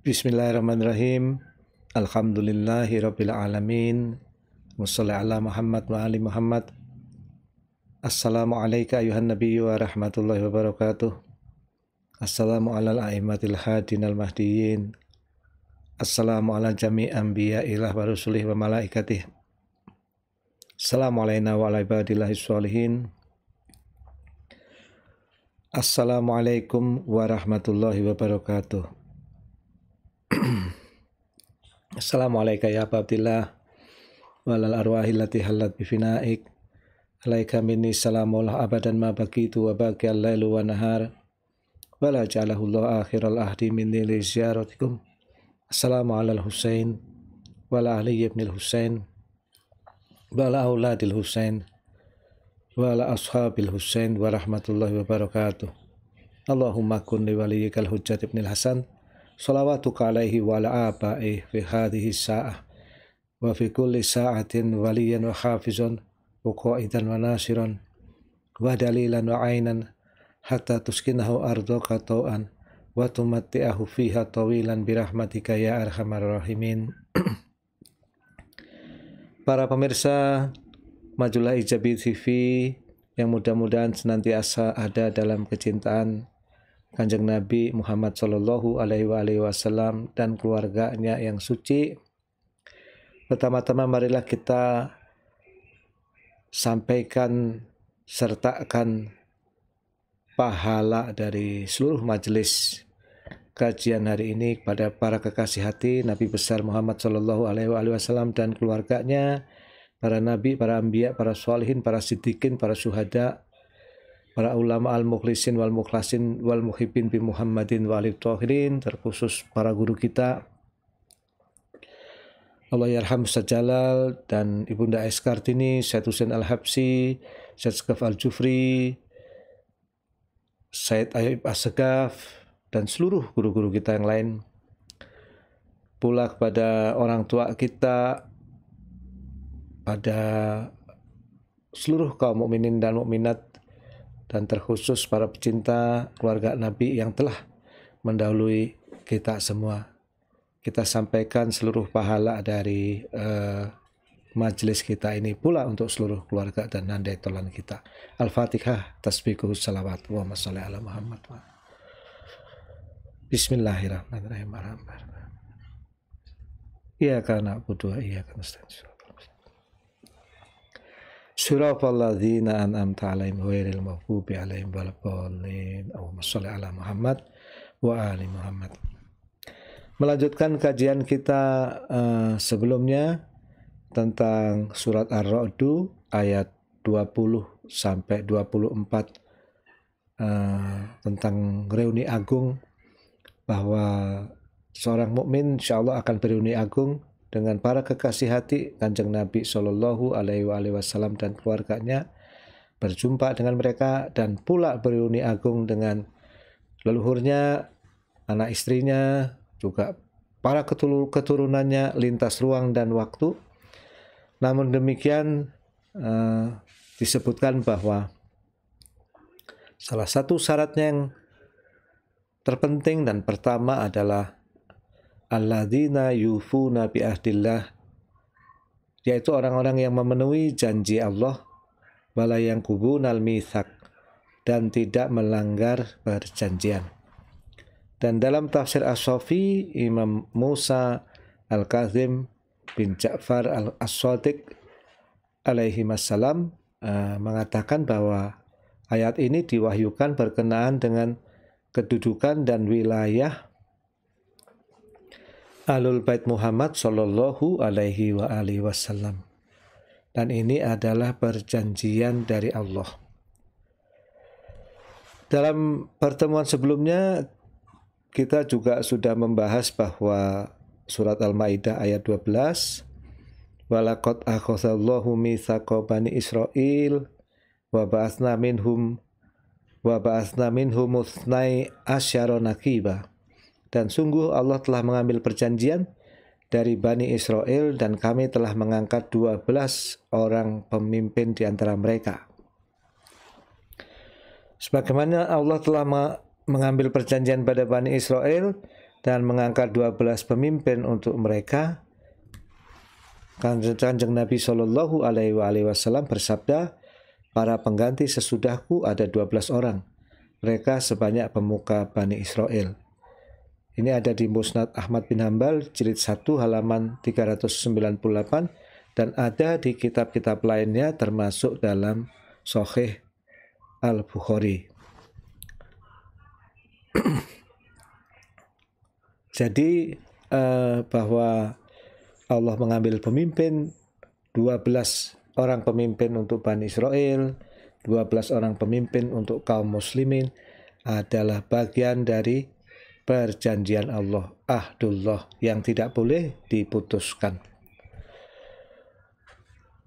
Bismillahirrahmanirrahim. Alhamdulillahi rabbil alamin. Wassalli ala Muhammad wa ali Muhammad. Assalamu alayka ayuhan nabiyyu wa rahmatullahi wa barakatuh. Assalamu ala al hadin al Assalamu ala jami anbiya ilah wa rusulih wa malaikatih. Assalamu alayna wa ala ibadillahi sholihin. Assalamualaikum warahmatullahi wabarakatuh. Assalamualaikum ya Abdillah walal arwahi lati halat bifinaik alaika minni salamul abadan ma baqitu wa baqi al-lailu wa nahar wala ja'alahu Allah akhiral ahdi minni li ziyaratikum assalamu ala al-husain wala ahli ibn al-husain wala auladil husain wala ashabil husain wa rahmatullahi wa barakatuh Allahumma kunni waliyikal hujjat ibn al-hasan salawatuka alaihi wa ala abaih fi hadhihi sa'ah wa fi kulli sa'atin waliyan wa hafizan wa qa'idan wa nasiran wa dalilan wa ainan hatta tuskinahu ardaka tau'an wa tumatti'ahu fiha tawilan birahmatika ya arhamar rahimin Para pemirsa Majulah Ijabi TV yang mudah-mudahan senantiasa ada dalam kecintaan Kanjeng Nabi Muhammad Shallallahu Alaihi Wasallam dan keluarganya yang suci. Pertama-tama marilah kita sampaikan sertakan pahala dari seluruh majelis kajian hari ini kepada para kekasih hati Nabi besar Muhammad Shallallahu Alaihi Wasallam dan keluarganya, para nabi, para ambiya, para Sualihin, para sidikin, para Suhada para ulama al-mukhlisin wal mukhlasin wal muhibbin bi Muhammadin wa alif terkhusus para guru kita Allah yarham ya Jalal dan Ibunda S. Kartini, Syed Hussein Al-Habsi, Syed Sekaf Al-Jufri, Syed Ayub Asegaf, dan seluruh guru-guru kita yang lain. Pula kepada orang tua kita, pada seluruh kaum mukminin dan mukminat dan terkhusus para pecinta keluarga Nabi yang telah mendahului kita semua. Kita sampaikan seluruh pahala dari uh, eh, majelis kita ini pula untuk seluruh keluarga dan nandai tolan kita. Al-Fatihah, tasbihku salawat wa masalli ala Muhammad. Bismillahirrahmanirrahim. Iya karena butuh, iya karena Sirafalladzina an'amta alaihim ghairil maghdubi alaihim waladdallin. Allahumma shalli ala Muhammad wa ali Muhammad. Melanjutkan kajian kita uh, sebelumnya tentang surat Ar-Ra'du ayat 20 sampai 24 Uh, eh, tentang reuni agung bahwa seorang mukmin insyaallah akan bereuni agung dengan para kekasih hati Kanjeng Nabi Shallallahu alaihi wasallam dan keluarganya berjumpa dengan mereka dan pula beruni agung dengan leluhurnya, anak istrinya, juga para keturunannya lintas ruang dan waktu. Namun demikian eh, disebutkan bahwa salah satu syaratnya yang terpenting dan pertama adalah alladzina yufuna Nabi ahdillah yaitu orang-orang yang memenuhi janji Allah wala yang kubunal misak dan tidak melanggar perjanjian. Dan dalam tafsir As-Sofi, Imam Musa Al-Kazim bin Ja'far al as alaihi eh, mengatakan bahwa ayat ini diwahyukan berkenaan dengan kedudukan dan wilayah Alul Bait Muhammad Shallallahu Alaihi wa alihi Wasallam. Dan ini adalah perjanjian dari Allah. Dalam pertemuan sebelumnya kita juga sudah membahas bahwa surat Al-Maidah ayat 12 Walakot akhosallahu mitsaqa bani Israil wa ba'atsna minhum wa ba'atsna minhum asyara naqiba dan sungguh Allah telah mengambil perjanjian dari Bani Israel dan kami telah mengangkat dua belas orang pemimpin di antara mereka. Sebagaimana Allah telah mengambil perjanjian pada Bani Israel dan mengangkat dua belas pemimpin untuk mereka, Kanjeng Nabi Shallallahu Alaihi Wasallam bersabda, para pengganti sesudahku ada dua belas orang. Mereka sebanyak pemuka Bani Israel. Ini ada di Musnad Ahmad bin Hambal jilid 1 halaman 398 dan ada di kitab-kitab lainnya termasuk dalam Sahih Al-Bukhari. Jadi eh, bahwa Allah mengambil pemimpin 12 orang pemimpin untuk Bani Israel, 12 orang pemimpin untuk kaum muslimin adalah bagian dari perjanjian Allah, ahdullah yang tidak boleh diputuskan.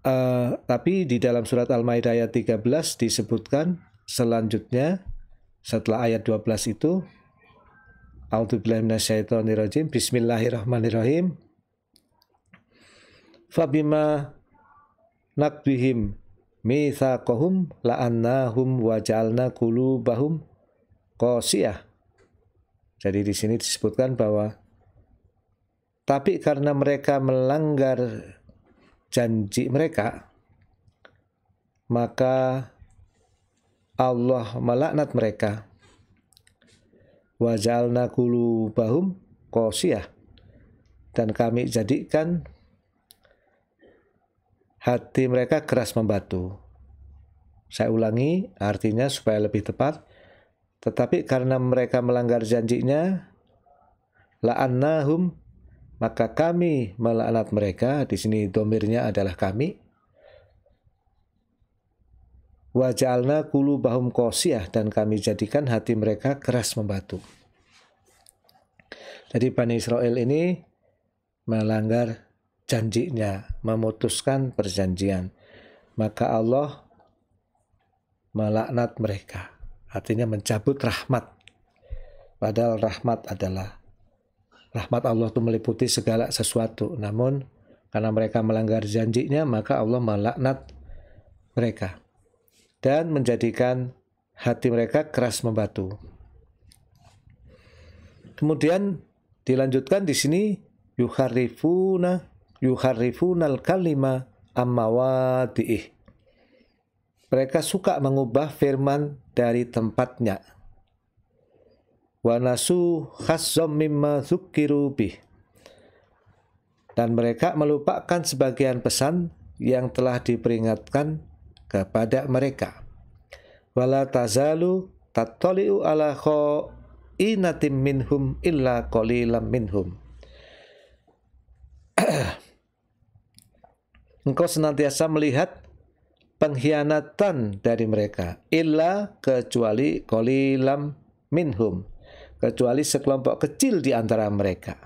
Uh, tapi di dalam surat Al-Maidah ayat 13 disebutkan selanjutnya setelah ayat 12 itu A'udzubillahiminasyaitonirrojim Bismillahirrahmanirrahim Fabima nakbihim mithaqohum la'annahum wajalna qulubahum qasiyah jadi di sini disebutkan bahwa tapi karena mereka melanggar janji mereka maka Allah melaknat mereka wajalna kulubahum kosiyah dan kami jadikan hati mereka keras membatu. Saya ulangi artinya supaya lebih tepat tetapi karena mereka melanggar janjinya, la'annahum maka kami melaknat mereka di sini domirnya adalah kami wajalna kulu bahum kosiah dan kami jadikan hati mereka keras membatu jadi Bani Israel ini melanggar janjinya memutuskan perjanjian maka Allah melaknat mereka Artinya mencabut rahmat. Padahal rahmat adalah rahmat Allah itu meliputi segala sesuatu. Namun karena mereka melanggar janjinya maka Allah melaknat mereka dan menjadikan hati mereka keras membatu. Kemudian dilanjutkan di sini yuharifuna yuharifunal kalima ammawadi'ih mereka suka mengubah firman dari tempatnya. Wanasu khassam Dan mereka melupakan sebagian pesan yang telah diperingatkan kepada mereka. Wala tazalu tattali'u ala inatim minhum illa qalilam minhum. Engkau senantiasa melihat pengkhianatan dari mereka illa kecuali kolilam minhum kecuali sekelompok kecil di antara mereka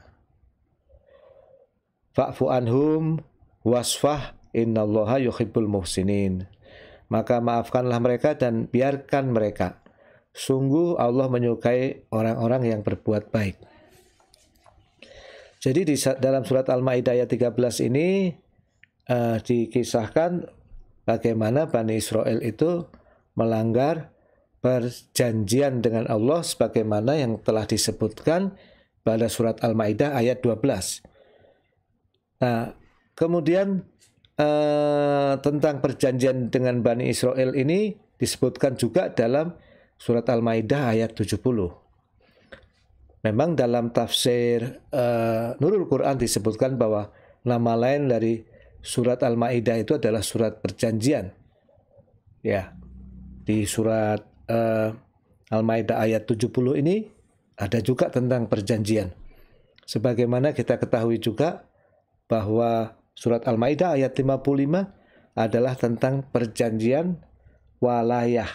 fa'fu anhum wasfah innallaha yuhibbul muhsinin maka maafkanlah mereka dan biarkan mereka sungguh Allah menyukai orang-orang yang berbuat baik jadi di dalam surat Al-Maidah ayat 13 ini uh, dikisahkan bagaimana Bani Israel itu melanggar perjanjian dengan Allah sebagaimana yang telah disebutkan pada surat Al-Maidah ayat 12. Nah, kemudian eh, tentang perjanjian dengan Bani Israel ini disebutkan juga dalam surat Al-Maidah ayat 70. Memang dalam tafsir eh, Nurul Quran disebutkan bahwa nama lain dari surat Al-Maidah itu adalah surat perjanjian. Ya. Di surat uh, Al-Maidah ayat 70 ini ada juga tentang perjanjian. Sebagaimana kita ketahui juga bahwa surat Al-Maidah ayat 55 adalah tentang perjanjian walayah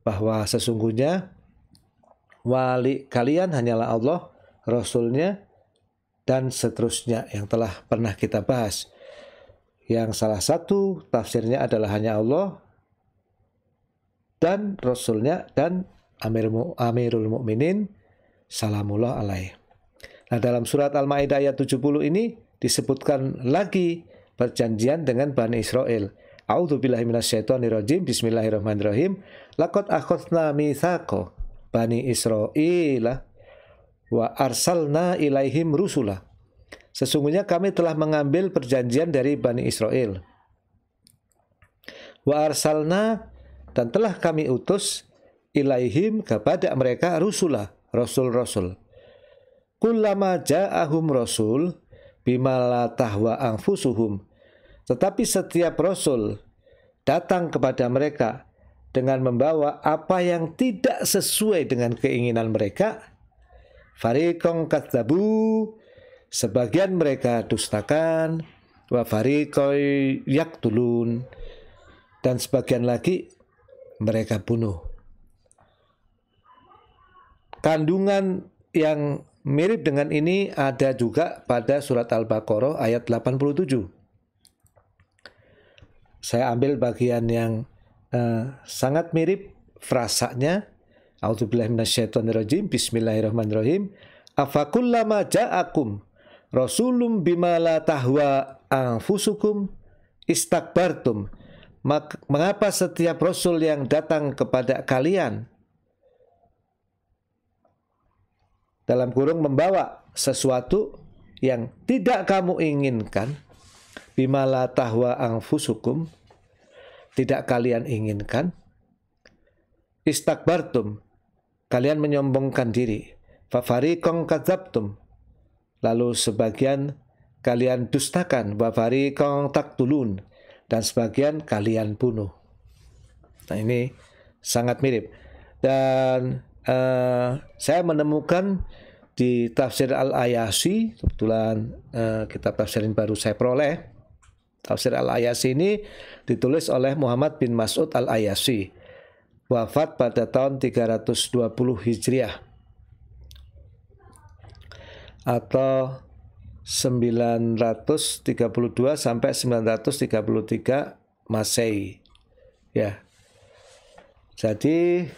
bahwa sesungguhnya wali kalian hanyalah Allah, Rasulnya, dan seterusnya yang telah pernah kita bahas yang salah satu tafsirnya adalah hanya Allah dan Rasulnya dan Amirul Mukminin Salamullah alaih. Nah dalam surat Al-Ma'idah ayat 70 ini disebutkan lagi perjanjian dengan Bani Israel. A'udzubillahi minasyaitonirrajim. Bismillahirrahmanirrahim. Lakot akhothna mithako, Bani Israel wa arsalna ilaihim rusulah. Sesungguhnya kami telah mengambil perjanjian dari Bani Israel. Wa arsalna dan telah kami utus ilaihim kepada mereka rusulah, rasul-rasul. Kullama ja'ahum rasul bimala tahwa anfusuhum. Tetapi setiap rasul datang kepada mereka dengan membawa apa yang tidak sesuai dengan keinginan mereka. Farikong kathabu sebagian mereka dustakan wa yak tulun dan sebagian lagi mereka bunuh kandungan yang mirip dengan ini ada juga pada surat Al-Baqarah ayat 87 saya ambil bagian yang uh, sangat mirip frasanya minasyaitonirrajim Bismillahirrahmanirrahim Afakullama ja'akum Rasulum bimala tahwa tahwa anfusukum istakbartum. mengapa setiap rasul yang datang kepada kalian dalam kurung membawa sesuatu yang tidak kamu inginkan bimala tahwa tahwa anfusukum tidak kalian inginkan istakbartum kalian menyombongkan diri fafarikong Lalu sebagian kalian dustakan, wafari kong tak tulun, dan sebagian kalian bunuh. Nah ini sangat mirip. Dan uh, saya menemukan di tafsir Al-Ayasi, kebetulan uh, kitab tafsirin baru saya peroleh, tafsir Al-Ayasi ini ditulis oleh Muhammad bin Mas'ud Al-Ayasi, wafat pada tahun 320 Hijriah atau 932 sampai 933 Masehi. Ya. Jadi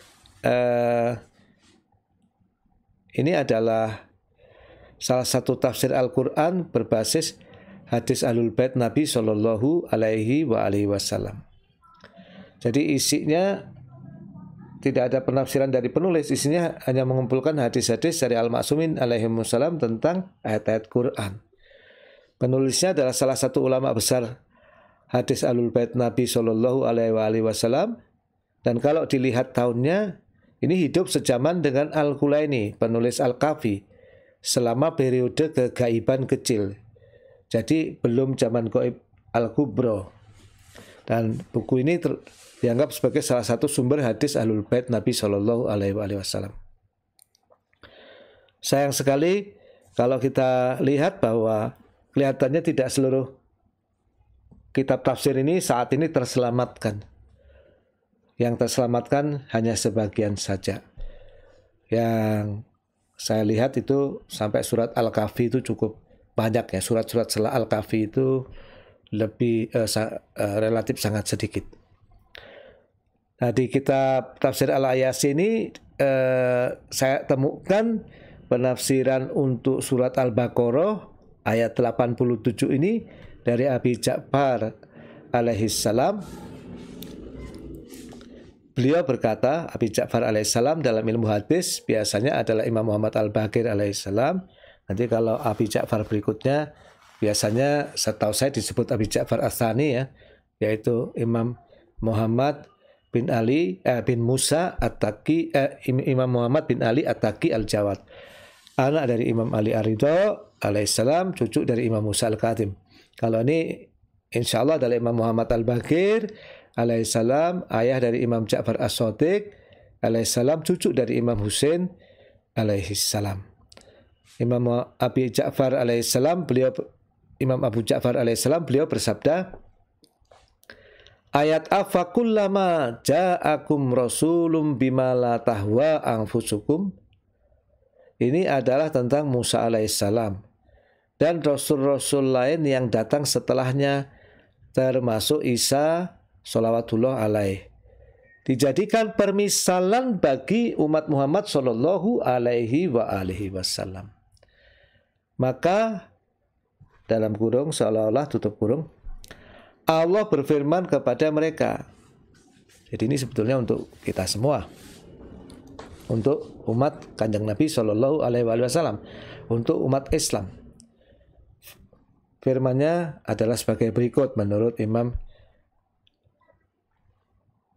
eh, ini adalah salah satu tafsir Al-Qur'an berbasis hadis Ahlul Bait Nabi Shallallahu alaihi wa alihi wasallam. Jadi isinya tidak ada penafsiran dari penulis isinya hanya mengumpulkan hadis-hadis dari Al-Maksumin alaihi wasallam tentang ayat-ayat Quran. Penulisnya adalah salah satu ulama besar hadis Alul Bait Nabi Shallallahu alaihi wasallam dan kalau dilihat tahunnya ini hidup sejaman dengan Al-Kulaini, penulis Al-Kafi selama periode kegaiban kecil. Jadi belum zaman goib Al-Kubro. Dan buku ini dianggap sebagai salah satu sumber hadis Ahlul Bait Nabi Shallallahu alaihi wasallam. Sayang sekali kalau kita lihat bahwa kelihatannya tidak seluruh kitab tafsir ini saat ini terselamatkan. Yang terselamatkan hanya sebagian saja. Yang saya lihat itu sampai surat Al-Kahfi itu cukup banyak ya. Surat-surat setelah Al-Kahfi itu lebih eh, sa, eh, relatif sangat sedikit. Nah, di kitab tafsir Al-Ayasi ini eh, saya temukan penafsiran untuk surat Al-Baqarah ayat 87 ini dari Abi Ja'far alaihissalam. Beliau berkata, Abi Ja'far alaihissalam dalam ilmu hadis biasanya adalah Imam Muhammad al baqir alaihissalam. Nanti kalau Abi Ja'far berikutnya biasanya setahu saya disebut Abi Ja'far Asani ya, yaitu Imam Muhammad bin Ali eh, bin Musa Ataki, eh, Imam Muhammad bin Ali Ataki Al-Jawad. Anak dari Imam Ali Arido alaihissalam, cucu dari Imam Musa al Khatim. Kalau ini insya Allah dari Imam Muhammad Al-Bakir alaihissalam, ayah dari Imam Ja'far as Sotik alaihissalam, cucu dari Imam Husain alaihissalam. Imam Abi Ja'far alaihissalam, beliau Imam Abu Ja'far alaihissalam, beliau bersabda, Ayat afakullama ja'akum rasulum bima la tahwa anfusukum. Ini adalah tentang Musa alaihissalam dan rasul-rasul lain yang datang setelahnya termasuk Isa salawatullah alaih. Dijadikan permisalan bagi umat Muhammad sallallahu alaihi wa alihi wasallam. Maka dalam kurung seolah-olah tutup kurung Allah berfirman kepada mereka. Jadi ini sebetulnya untuk kita semua. Untuk umat Kanjeng Nabi Shallallahu alaihi wasallam, untuk umat Islam. Firmannya adalah sebagai berikut menurut Imam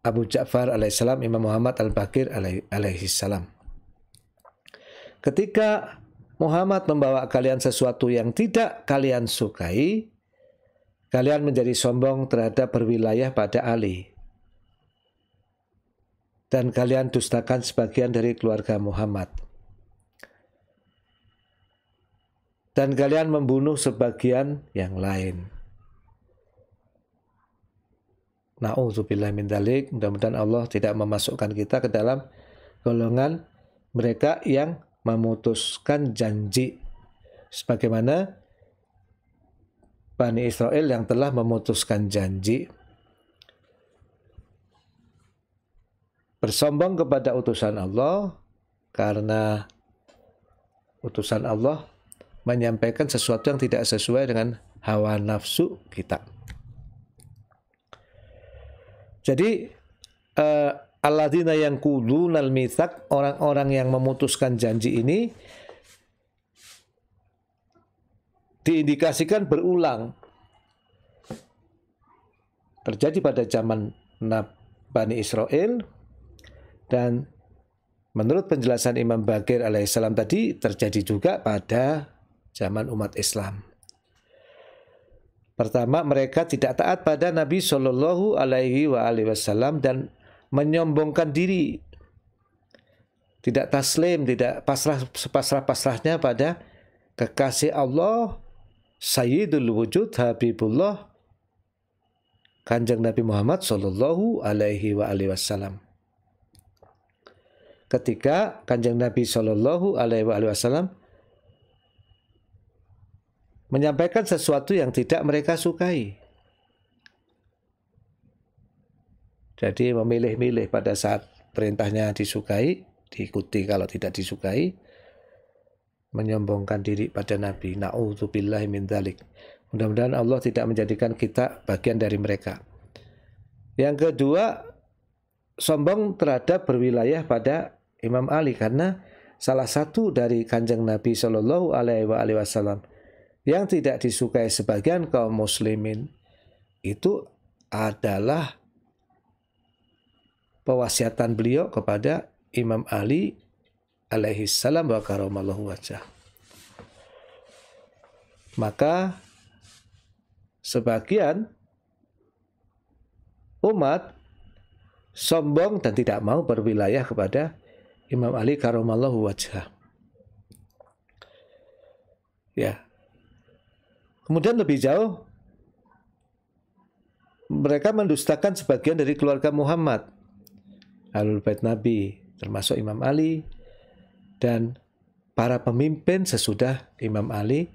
Abu Ja'far alaihissalam, Imam Muhammad al-Bakir alaihissalam. Ketika Muhammad membawa kalian sesuatu yang tidak kalian sukai, Kalian menjadi sombong terhadap berwilayah pada Ali. Dan kalian dustakan sebagian dari keluarga Muhammad. Dan kalian membunuh sebagian yang lain. Na'udzubillah min dalik. Mudah-mudahan Allah tidak memasukkan kita ke dalam golongan mereka yang memutuskan janji. Sebagaimana Bani Israel yang telah memutuskan janji bersombong kepada utusan Allah karena utusan Allah menyampaikan sesuatu yang tidak sesuai dengan hawa nafsu kita. Jadi uh, alladzina yang kudunal nalmitak orang-orang yang memutuskan janji ini diindikasikan berulang terjadi pada zaman nabi Israel dan menurut penjelasan Imam bagir alaihissalam tadi terjadi juga pada zaman umat Islam. Pertama, mereka tidak taat pada Nabi Shallallahu Alaihi Wasallam dan menyombongkan diri, tidak taslim, tidak pasrah sepasrah pasrahnya pada kekasih Allah Sayyidul Wujud Habibullah Kanjeng Nabi Muhammad Sallallahu Alaihi wa alihi Wasallam. Ketika Kanjeng Nabi Sallallahu Alaihi wa Wasallam menyampaikan sesuatu yang tidak mereka sukai, jadi memilih-milih pada saat perintahnya disukai diikuti kalau tidak disukai menyombongkan diri pada Nabi. Na'udzubillahi min dzalik. Mudah-mudahan Allah tidak menjadikan kita bagian dari mereka. Yang kedua, sombong terhadap berwilayah pada Imam Ali karena salah satu dari kanjeng Nabi Shallallahu Alaihi Wasallam yang tidak disukai sebagian kaum muslimin itu adalah pewasiatan beliau kepada Imam Ali alaihi salam wa karamallahu wajah. Maka sebagian umat sombong dan tidak mau berwilayah kepada Imam Ali karamallahu wajah. Ya. Kemudian lebih jauh mereka mendustakan sebagian dari keluarga Muhammad, Alul Bait Nabi, termasuk Imam Ali, dan para pemimpin sesudah Imam Ali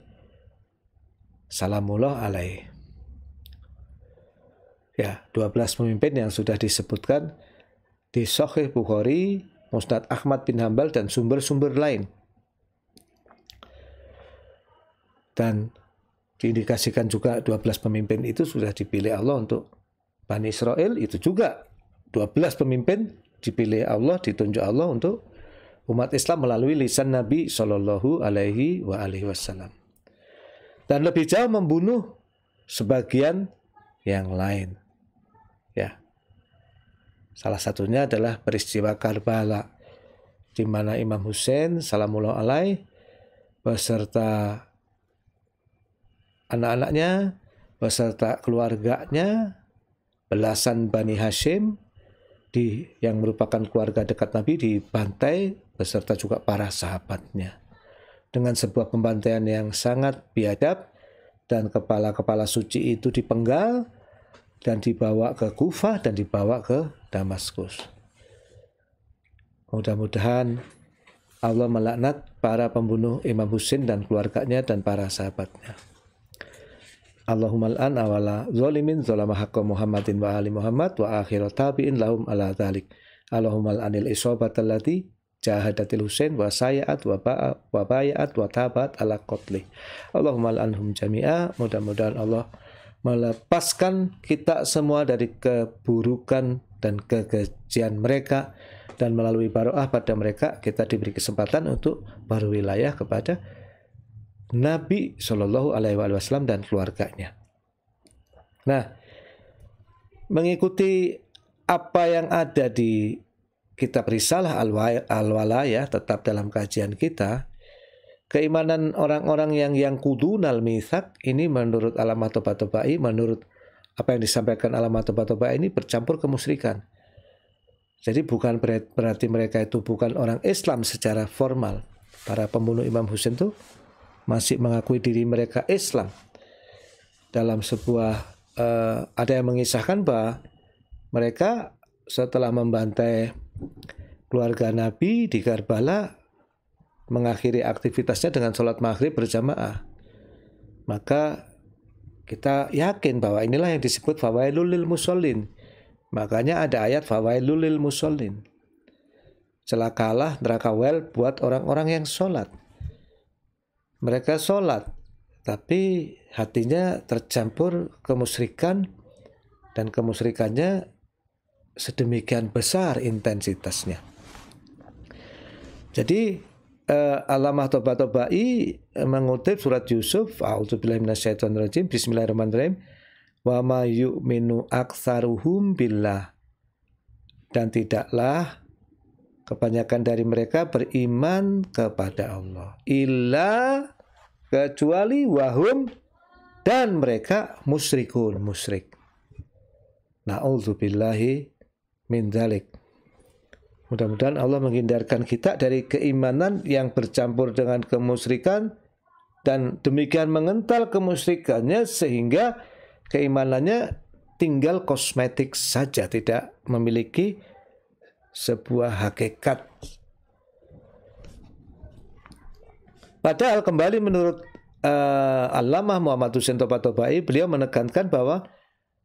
salamullah alaih. Ya, 12 pemimpin yang sudah disebutkan di Sahih Bukhari, Musnad Ahmad bin Hambal dan sumber-sumber lain. Dan diindikasikan juga 12 pemimpin itu sudah dipilih Allah untuk Bani Israel itu juga 12 pemimpin dipilih Allah, ditunjuk Allah untuk umat Islam melalui lisan Nabi Shallallahu Alaihi wa Wasallam. Dan lebih jauh membunuh sebagian yang lain. Ya, salah satunya adalah peristiwa Karbala, di mana Imam Hussein Salamullah Alai beserta anak-anaknya, beserta keluarganya, belasan Bani Hashim di yang merupakan keluarga dekat Nabi di dibantai beserta juga para sahabatnya. Dengan sebuah pembantaian yang sangat biadab dan kepala-kepala suci itu dipenggal dan dibawa ke Kufah dan dibawa ke Damaskus. Mudah-mudahan Allah melaknat para pembunuh Imam Husin dan keluarganya dan para sahabatnya. Allahumma al'an awala zolimin zolama haqqa Muhammadin wa ali Muhammad wa akhirat tabi'in lahum ala thalik. Allahumma al'anil isobat allati jahadatil Husain wa sayat wa ba'a wa bayat wa tabat ala qatli. Allahumma anhum jami'a. Mudah-mudahan Allah melepaskan kita semua dari keburukan dan kekejian mereka dan melalui baroah pada mereka kita diberi kesempatan untuk berwilayah kepada Nabi Shallallahu Alaihi Wasallam dan keluarganya. Nah, mengikuti apa yang ada di kitab Risalah Al-Walaya tetap dalam kajian kita, keimanan orang-orang yang yang kudunal misak ini menurut alamat Toba-Tobai, menurut apa yang disampaikan alamat Toba-Tobai ini bercampur kemusyrikan. Jadi bukan berarti mereka itu bukan orang Islam secara formal. Para pembunuh Imam Husain itu masih mengakui diri mereka Islam. Dalam sebuah uh, ada yang mengisahkan bahwa mereka setelah membantai keluarga Nabi di Karbala mengakhiri aktivitasnya dengan sholat maghrib berjamaah. Maka kita yakin bahwa inilah yang disebut fawailul lil musallin. Makanya ada ayat fawailul lil musallin. Celakalah neraka wel buat orang-orang yang sholat. Mereka sholat, tapi hatinya tercampur kemusrikan dan kemusrikannya sedemikian besar intensitasnya. Jadi uh, Alamah toba Tobai eh, mengutip surat Yusuf, A'udzubillahiminasyaitonirrojim, Bismillahirrahmanirrahim, Wa ma yu'minu aksaruhum billah. Dan tidaklah kebanyakan dari mereka beriman kepada Allah. Illa kecuali wahum dan mereka musyrikun musyrik. Na'udzubillahi min dzalik. Mudah-mudahan Allah menghindarkan kita dari keimanan yang bercampur dengan kemusyrikan dan demikian mengental kemusyrikannya sehingga keimanannya tinggal kosmetik saja tidak memiliki sebuah hakikat. Padahal kembali menurut uh, eh, Alamah Muhammad Hussein Toba beliau menekankan bahwa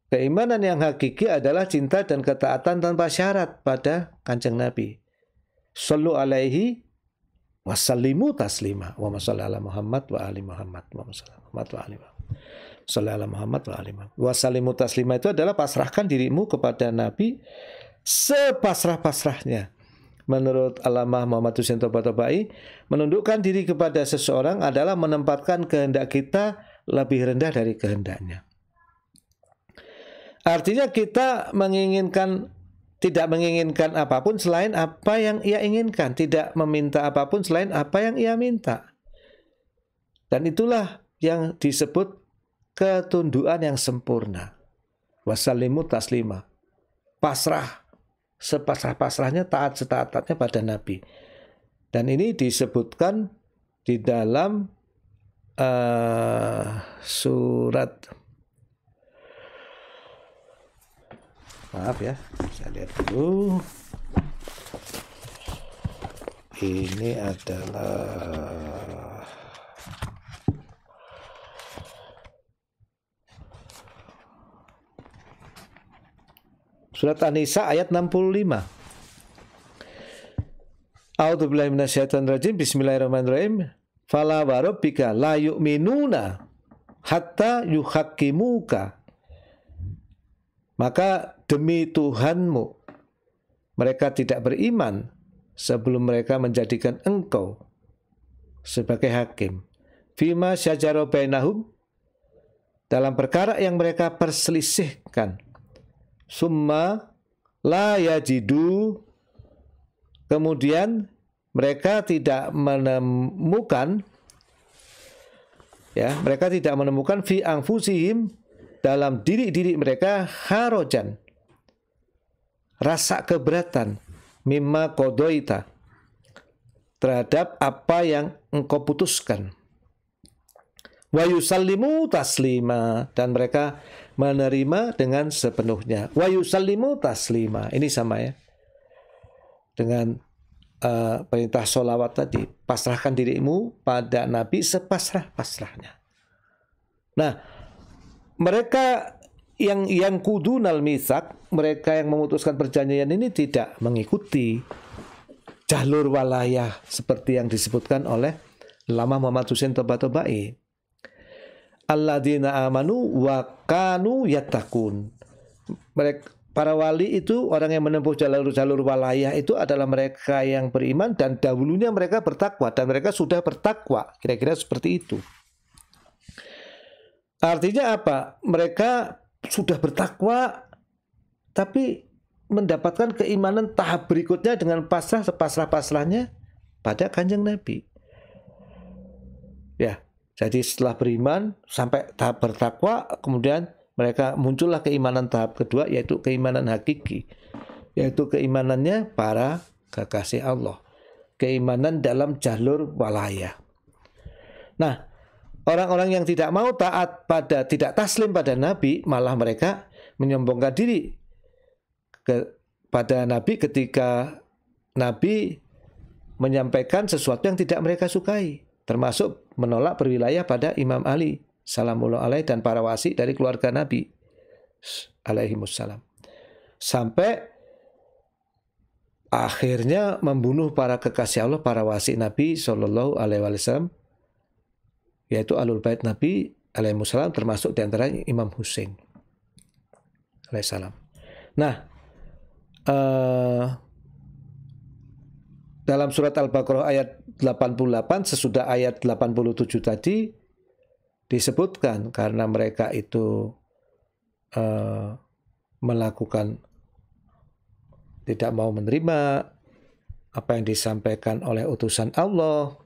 Keimanan yang hakiki adalah cinta dan ketaatan tanpa syarat pada kanjeng Nabi. Sallu alaihi wasallimu taslima. Wa masallallahu ala Muhammad wa ali Muhammad. Wa masallallahu Muhammad wa ali Muhammad. ala Muhammad wa ali Muhammad. Wasallimu taslima itu adalah pasrahkan dirimu kepada Nabi sepasrah-pasrahnya. Menurut Alamah Muhammad Hussein Toba Tobai, menundukkan diri kepada seseorang adalah menempatkan kehendak kita lebih rendah dari kehendaknya. Artinya kita menginginkan tidak menginginkan apapun selain apa yang ia inginkan, tidak meminta apapun selain apa yang ia minta. Dan itulah yang disebut ketunduan yang sempurna. Wasalimu taslima. Pasrah. Sepasrah-pasrahnya taat setaatnya pada Nabi. Dan ini disebutkan di dalam uh, surat maaf ya saya lihat dulu ini adalah Surat An-Nisa ayat 65. A'udzubillahi rajim. Bismillahirrahmanirrahim. Fala wa rabbika la yu'minuna hatta yuhaqqimuka. Maka demi Tuhanmu. Mereka tidak beriman sebelum mereka menjadikan engkau sebagai hakim. Fima syajaro bainahum dalam perkara yang mereka perselisihkan. Summa la yajidu kemudian mereka tidak menemukan ya mereka tidak menemukan fi dalam diri-diri mereka harojan rasa keberatan mimma kodoita terhadap apa yang engkau putuskan. Wa yusallimu taslima dan mereka menerima dengan sepenuhnya. Wa yusallimu taslima. Ini sama ya. Dengan uh, perintah solawat tadi, pasrahkan dirimu pada Nabi sepasrah-pasrahnya. Nah, mereka yang yang kudunal misak mereka yang memutuskan perjanjian ini tidak mengikuti jalur walayah seperti yang disebutkan oleh Lama Muhammad Husain Toba-Tobai. Alladzina amanu wa kanu yattaqun. Mereka para wali itu orang yang menempuh jalur-jalur walayah itu adalah mereka yang beriman dan dahulunya mereka bertakwa dan mereka sudah bertakwa. Kira-kira seperti itu. Artinya apa? Mereka sudah bertakwa tapi mendapatkan keimanan tahap berikutnya dengan pasrah sepasrah-pasrahnya pada kanjeng Nabi. Ya, jadi setelah beriman sampai tahap bertakwa, kemudian mereka muncullah keimanan tahap kedua yaitu keimanan hakiki, yaitu keimanannya para kekasih Allah, keimanan dalam jalur walaya. Nah, Orang-orang yang tidak mau taat pada, tidak taslim pada Nabi, malah mereka menyombongkan diri kepada Nabi ketika Nabi menyampaikan sesuatu yang tidak mereka sukai, termasuk menolak berwilayah pada Imam Ali salamullah alaih dan para wasi dari keluarga Nabi alaihi wassalam. Sampai akhirnya membunuh para kekasih Allah, para wasi Nabi sallallahu alaihi wasallam yaitu alul bait Nabi alaihi wasallam termasuk di diantaranya Imam Hussein salam. Nah, uh, dalam surat Al-Baqarah ayat 88 sesudah ayat 87 tadi disebutkan karena mereka itu uh, melakukan tidak mau menerima apa yang disampaikan oleh utusan Allah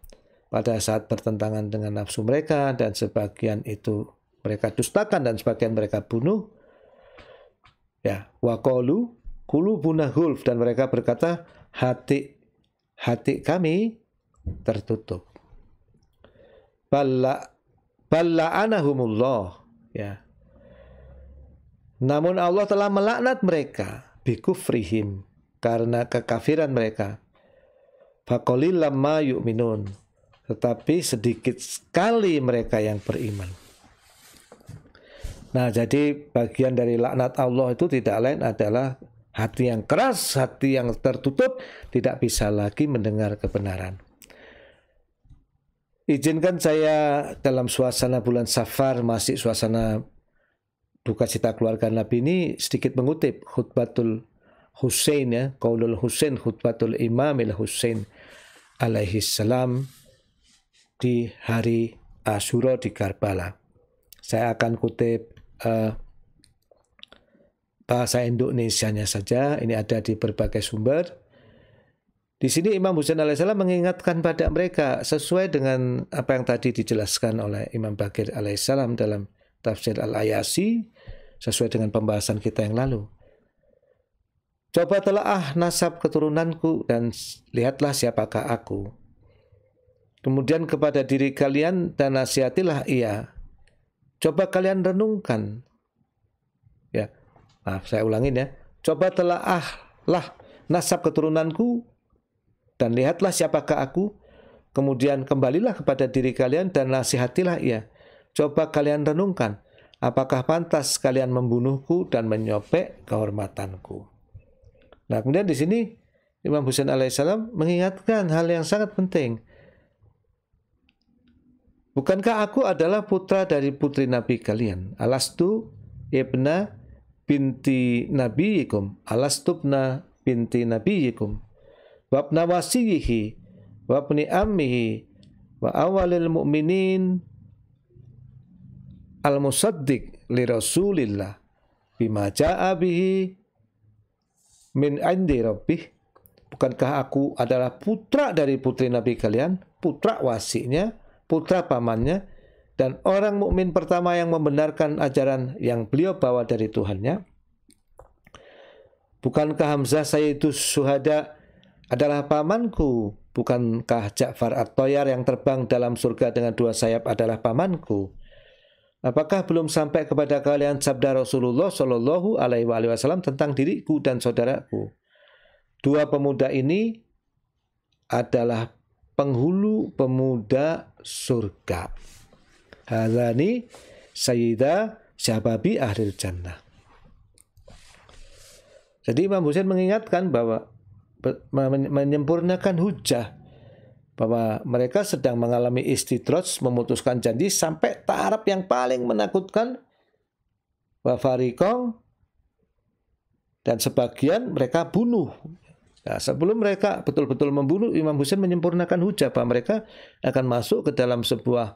pada saat bertentangan dengan nafsu mereka dan sebagian itu mereka dustakan dan sebagian mereka bunuh. Ya, wakolu kulu hulf dan mereka berkata hati hati kami tertutup. Balla anahumullah ya. Namun Allah telah melaknat mereka bikufrihim karena kekafiran mereka. Faqalil lamma yu'minun tetapi sedikit sekali mereka yang beriman. Nah, jadi bagian dari laknat Allah itu tidak lain adalah hati yang keras, hati yang tertutup, tidak bisa lagi mendengar kebenaran. Izinkan saya dalam suasana bulan Safar, masih suasana duka cita keluarga Nabi ini sedikit mengutip khutbatul Husain ya, Qaulul Husain, khutbatul Imamil Husain alaihi salam di hari Asyura eh, di Karbala. Saya akan kutip uh, bahasa Indonesianya saja. Ini ada di berbagai sumber. Di sini Imam Husain alaihissalam mengingatkan pada mereka sesuai dengan apa yang tadi dijelaskan oleh Imam Bakir alaihissalam dalam tafsir Al-Ayasi sesuai dengan pembahasan kita yang lalu. Coba telah ah nasab keturunanku dan lihatlah siapakah aku. Kemudian kepada diri kalian dan nasihatilah ia. Coba kalian renungkan. Ya, maaf saya ulangin ya. Coba telah ah lah nasab keturunanku dan lihatlah siapakah aku. Kemudian kembalilah kepada diri kalian dan nasihatilah ia. Coba kalian renungkan, apakah pantas kalian membunuhku dan menyobek kehormatanku. Nah, kemudian di sini Imam Husain alaihissalam mengingatkan hal yang sangat penting Bukankah aku adalah putra dari putri Nabi kalian? Alastu ibna binti nabiyikum. Alastubna binti nabiyikum. Wabna wasiyihi. Wabni ammihi. Wa awalil mu'minin al-musaddiq li rasulillah bima ja'abihi. min andi rabbih bukankah aku adalah putra dari putri nabi kalian putra wasiknya putra pamannya, dan orang mukmin pertama yang membenarkan ajaran yang beliau bawa dari Tuhannya. Bukankah Hamzah Sayyidus Suhada adalah pamanku? Bukankah Ja'far At-Toyar yang terbang dalam surga dengan dua sayap adalah pamanku? Apakah belum sampai kepada kalian sabda Rasulullah Shallallahu Alaihi Wasallam tentang diriku dan saudaraku? Dua pemuda ini adalah penghulu pemuda surga. Halani Sayyida Syababi Ahlil Jannah. Jadi Imam Husain mengingatkan bahwa menyempurnakan hujah bahwa mereka sedang mengalami istidroj memutuskan janji sampai taraf yang paling menakutkan wafarikong dan sebagian mereka bunuh Nah, sebelum mereka betul-betul membunuh, Imam Husain menyempurnakan hujah bahwa mereka akan masuk ke dalam sebuah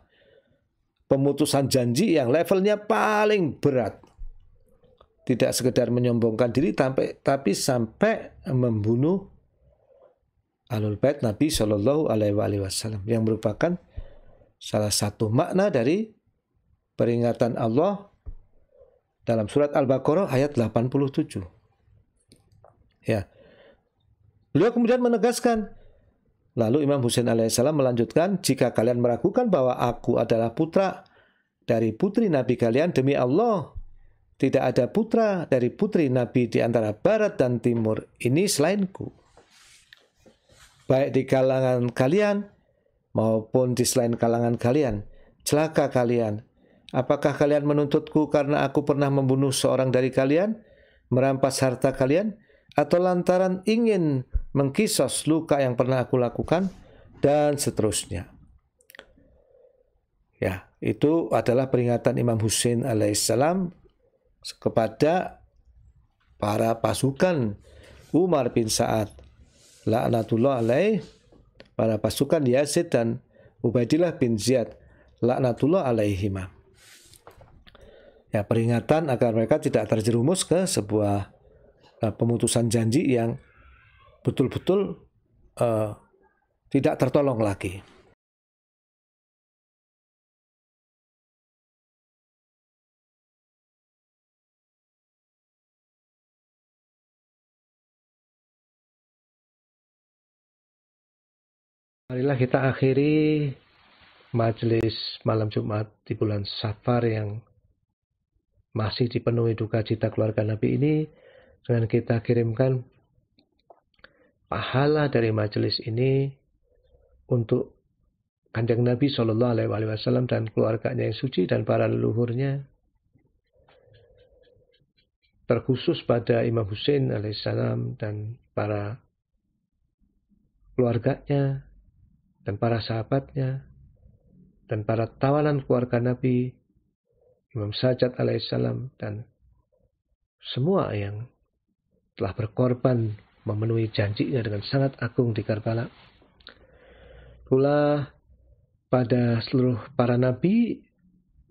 pemutusan janji yang levelnya paling berat. Tidak sekedar menyombongkan diri, tapi, tapi sampai membunuh alul bait Nabi Shallallahu Alaihi Wasallam yang merupakan salah satu makna dari peringatan Allah dalam surat Al-Baqarah ayat 87. Ya, Beliau kemudian menegaskan, lalu Imam Husain alaihissalam melanjutkan, jika kalian meragukan bahwa aku adalah putra dari putri Nabi kalian demi Allah, tidak ada putra dari putri Nabi di antara barat dan timur ini selainku. Baik di kalangan kalian maupun di selain kalangan kalian, celaka kalian. Apakah kalian menuntutku karena aku pernah membunuh seorang dari kalian, merampas harta kalian, atau lantaran ingin mengkisos luka yang pernah aku lakukan, dan seterusnya. Ya, itu adalah peringatan Imam Hussein alaihissalam kepada para pasukan Umar bin Sa'ad laknatullah alaih para pasukan Yazid dan Ubaidillah bin Ziyad laknatullah alaihima. Ya, peringatan agar mereka tidak terjerumus ke sebuah eh, pemutusan janji yang betul-betul uh, tidak tertolong lagi. Marilah kita akhiri majelis malam Jumat di bulan Safar yang masih dipenuhi duka cita keluarga Nabi ini dengan kita kirimkan pahala dari majelis ini untuk kanjeng Nabi Shallallahu Alaihi Wasallam dan keluarganya yang suci dan para leluhurnya terkhusus pada Imam Hussein alaihissalam dan para keluarganya dan para sahabatnya dan para tawanan keluarga Nabi Imam Sajjad alaihissalam dan semua yang telah berkorban memenuhi janjinya dengan sangat agung di Karbala. Pula pada seluruh para nabi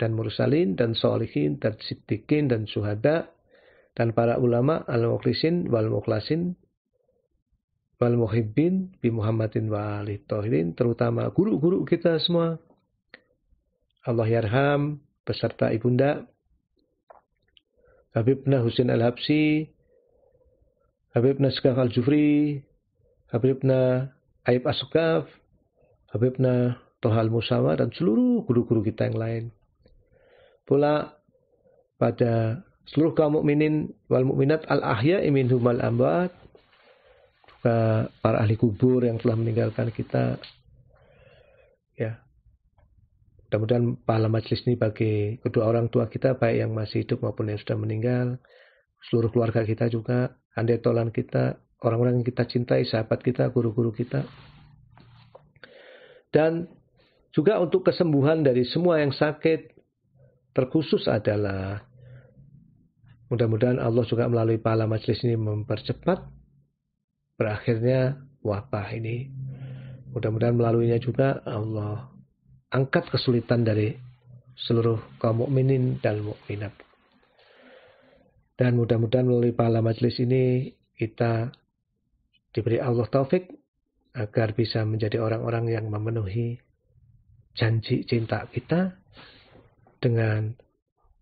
dan mursalin dan solihin dan siddiqin dan suhada dan para ulama al muqlisin wal muqlasin wal muhibbin bi Muhammadin wa terutama guru-guru kita semua Allah yarham beserta ibunda Habibna Husin Al-Habsi Habibna Syekh Al-Jufri, Habibna Aib Asukaf, Habibna Tohal Musawa, dan seluruh guru-guru kita yang lain. Pula pada seluruh kaum mukminin wal mukminat al ahya imin humal ambat juga para ahli kubur yang telah meninggalkan kita ya mudah-mudahan pahala majlis ini bagi kedua orang tua kita baik yang masih hidup maupun yang sudah meninggal seluruh keluarga kita juga andai tolan kita, orang-orang yang kita cintai, sahabat kita, guru-guru kita. Dan juga untuk kesembuhan dari semua yang sakit, terkhusus adalah mudah-mudahan Allah juga melalui pahala majelis ini mempercepat berakhirnya wabah ini. Mudah-mudahan melaluinya juga Allah angkat kesulitan dari seluruh kaum mukminin dan mukminat. Dan mudah-mudahan melalui pahala majelis ini kita diberi Allah taufik agar bisa menjadi orang-orang yang memenuhi janji cinta kita dengan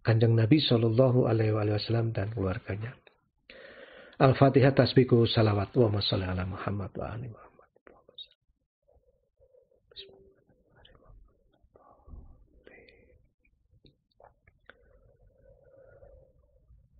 kanjeng Nabi Shallallahu Alaihi Wasallam dan keluarganya. Al-Fatihah tasbiku salawat wa ala Muhammad wa alihi